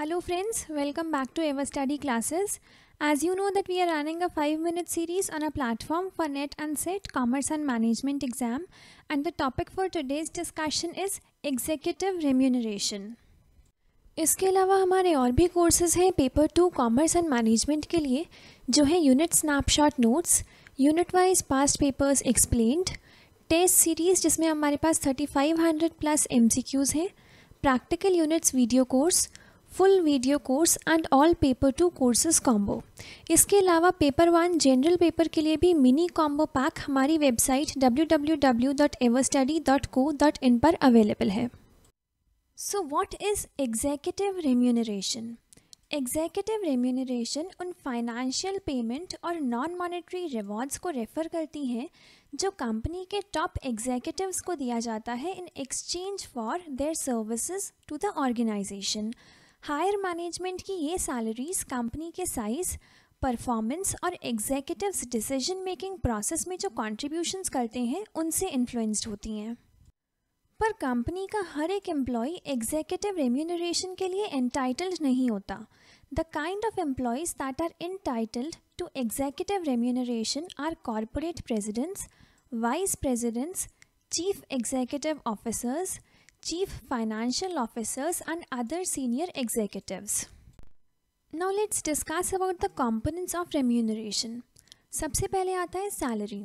Hello friends welcome back to Ever Study classes as you know that we are running a five minute series on a platform for NET and SET commerce and management exam and the topic for today's discussion is executive remuneration इसके अलावा हमारे और भी courses हैं paper two commerce and management के लिए जो है unit snapshot notes unit wise past papers explain test series जिसमें हमारे पास thirty five hundred plus M C Qs हैं practical units video course full video course and all paper two courses combo इसके अलावा पेपर वन जनरल पेपर के लिए भी mini combo pack हमारी वेबसाइट www.everstudy.co.in पर अवेलेबल है so what is executive remuneration executive remuneration उन फाइनेंशियल पेमेंट और नॉन मॉनेटरी रिवॉर्ड्स को रेफ़र करती हैं जो कंपनी के टॉप एग्जैक्टिव्स को दिया जाता है in exchange for their services to the organization higher management की ये सैलरीज कंपनी के साइज़ परफॉर्मेंस और एग्जीक्यूटिव डिसीजन मेकिंग प्रोसेस में जो कॉन्ट्रीब्यूशंस करते हैं उनसे इन्फ्लुएंस्ड होती हैं पर कंपनी का हर एक एम्प्लॉय एग्जीक्यूटिव रेम्यूनरेशन के लिए एंटाइटल्ड नहीं होता the kind of employees that are entitled to executive remuneration are corporate presidents vice presidents chief executive officers chief financial officers and other senior executives. Now let's discuss about the components of remuneration. सबसे पहले आता है salary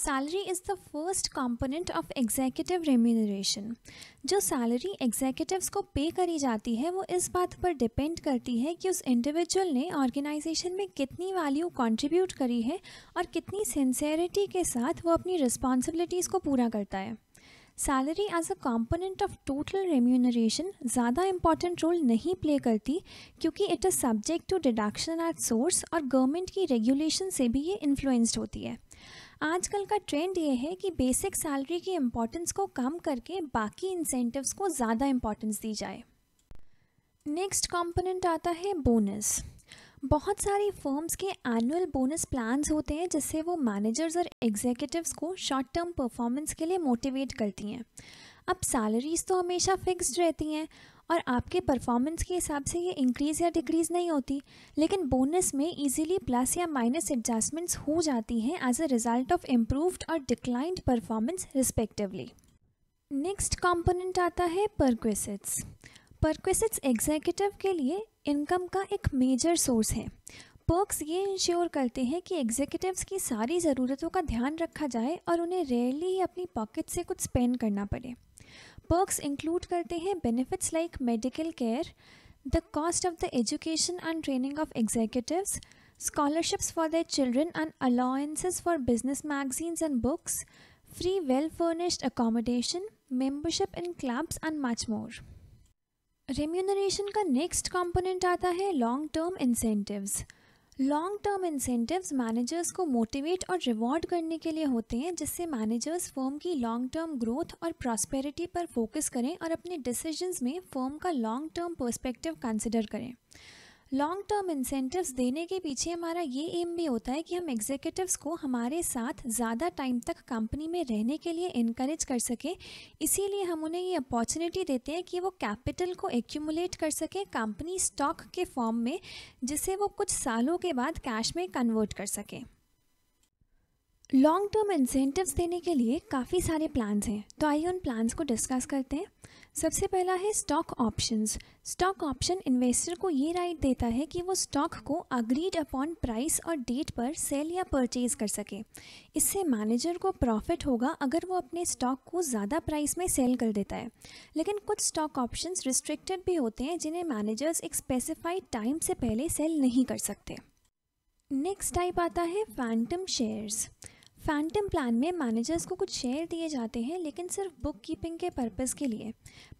salary is the first component of executive remuneration जो salary executives को pay करी जाती है वो इस बात पर डिपेंड करती है कि उस इंडिविजुअल ने ऑर्गेनाइजेशन में कितनी वैल्यू कंट्रीब्यूट करी है और कितनी सिंसेरिटी के साथ वो अपनी रिस्पॉन्सिबिलिटीज़ को पूरा करता है salary as a component of total remuneration ज़्यादा इम्पॉर्टेंट रोल नहीं प्ले करती क्योंकि it is subject to deduction at source और गवर्नमेंट की रेगुलेशन से भी ये इन्फ्लुएंस्ड होती है आजकल का ट्रेंड ये है कि बेसिक सैलरी की इम्पोर्टेंस को कम करके बाकी इंसेंटिव्स को ज़्यादा इम्पोर्टेंस दी जाए नेक्स्ट कंपोनेंट आता है बोनस बहुत सारी फर्म्स के एनुअल बोनस प्लान्स होते हैं जिससे वो मैनेजर्स और एग्जीक्यूटिव्स को शॉर्ट टर्म परफॉर्मेंस के लिए मोटिवेट करती हैं अब सैलरीज तो हमेशा फिक्स्ड रहती हैं और आपके परफॉर्मेंस के हिसाब से ये इंक्रीज़ या डिक्रीज़ नहीं होती लेकिन बोनस में इजीली प्लस या माइनस एडजस्टमेंट्स हो जाती हैं as a result of improved और declined performance respectively next component आता है परक्वेसिट्स परक्वेसिट्स एग्जीक्यूटिव के लिए इनकम का एक मेजर सोर्स है पर्क्स ये इंश्योर करते हैं कि एग्जीक्यूटिव्स की सारी ज़रूरतों का ध्यान रखा जाए और उन्हें रेयरली ही अपनी पॉकेट से कुछ स्पेंड करना पड़े पर्क्स इंक्लूड करते हैं benefits like medical care the cost of the education and training of executives scholarships for the children and allowances for business magazines and books free well furnished accommodation membership in clubs and much more remuneration का next component आता है long term incentives long term incentives managers को motivate और reward करने के लिए होते हैं जिससे मैनेजर्स फर्म की लॉन्ग टर्म ग्रोथ और प्रॉस्पेरिटी पर फोकस करें और अपने डिसीजंस में फर्म का लॉन्ग टर्म पर्सपेक्टिव कंसिडर करें लॉन्ग टर्म इंसेंटिव देने के पीछे हमारा ये एम भी होता है कि हम एग्जीक्यूटिव को हमारे साथ ज़्यादा टाइम तक कंपनी में रहने के लिए इनक्रेज कर सकें इसीलिए हम उन्हें ये अपॉर्चुनिटी देते हैं कि वो कैपिटल को एक्यूमुलेट कर सकें कंपनी स्टॉक के फॉर्म में जिसे वो कुछ सालों के बाद कैश में कन्वर्ट कर सकें लॉन्ग टर्म इंसेंटिव्स देने के लिए काफ़ी सारे प्लान्स हैं तो आइए उन प्लान्स को डिस्कस करते हैं सबसे पहला है stock options stock option investor को ये राइट देता है कि वो स्टॉक को अग्रीड अपॉन प्राइस और डेट पर सेल या परचेज कर सके इससे मैनेजर को प्रॉफिट होगा अगर वो अपने स्टॉक को ज़्यादा प्राइस में सेल कर देता है लेकिन कुछ स्टॉक ऑप्शंस रिस्ट्रिक्टेड भी होते हैं जिन्हें मैनेजर्स एक स्पेसिफाइड टाइम से पहले सेल नहीं कर सकते नेक्स्ट टाइप आता है फैंटम शेयर्स फैंटम प्लान में मैनेजर्स को कुछ शेयर दिए जाते हैं लेकिन सिर्फ बुक कीपिंग के पर्पज़ के लिए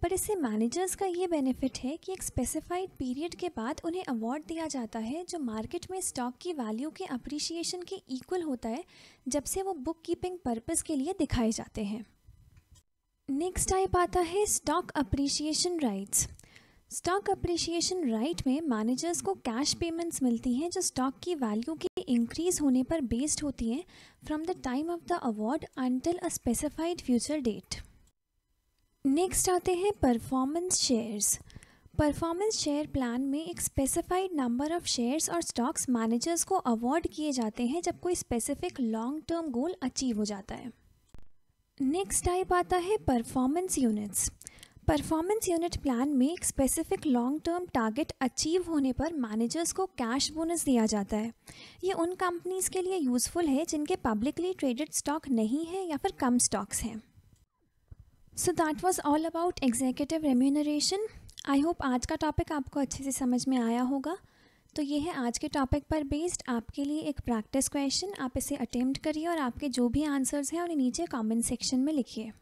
पर इससे मैनेजर्स का ये बेनिफिट है कि एक स्पेसिफाइड पीरियड के बाद उन्हें अवार्ड दिया जाता है जो मार्केट में स्टॉक की वैल्यू के अप्रिशिएशन के इक्वल होता है जब से वो बुक कीपिंग पर्पज़ के लिए दिखाए जाते हैं नेक्स्ट टाइप आता है stock appreciation rights stock appreciation right में मैनेजर्स को कैश पेमेंट्स मिलती हैं जो स्टॉक की वैल्यू के इंक्रीज होने पर बेस्ड होती हैं from the time of the award until a specified future date next आते हैं performance shares performance share plan में एक स्पेसिफाइड नंबर ऑफ शेयर्स और स्टॉक्स मैनेजर्स को अवार्ड किए जाते हैं जब कोई specific long term goal achieve हो जाता है नेक्स्ट टाइप आता है performance units performance unit plan में एक specific long term target achieve होने पर मैनेजर्स को कैश बोनस दिया जाता है ये उन कंपनीज के लिए यूज़फुल है जिनके पब्लिकली ट्रेडेड स्टॉक नहीं है या फिर कम स्टॉक्स हैं so that was all about executive remuneration I hope आज का टॉपिक आपको अच्छे से समझ में आया होगा तो ये है आज के टॉपिक पर बेस्ड आपके लिए एक प्रैक्टिस क्वेश्चन आप इसे अटेम्प्ट करिए और आपके जो भी आंसर्स हैं उन्हें नीचे कमेंट सेक्शन में लिखिए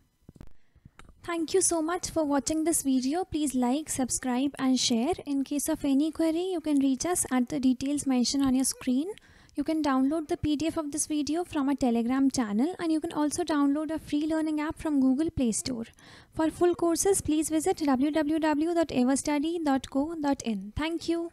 Thank you so much for watching this video. Please like, subscribe and share. In case of any query, you can reach us at the details mentioned on your screen. You can download the PDF of this video from our Telegram channel and you can also download a free learning app from Google Play Store. For full courses, please visit www.everstudy.co.in. Thank you.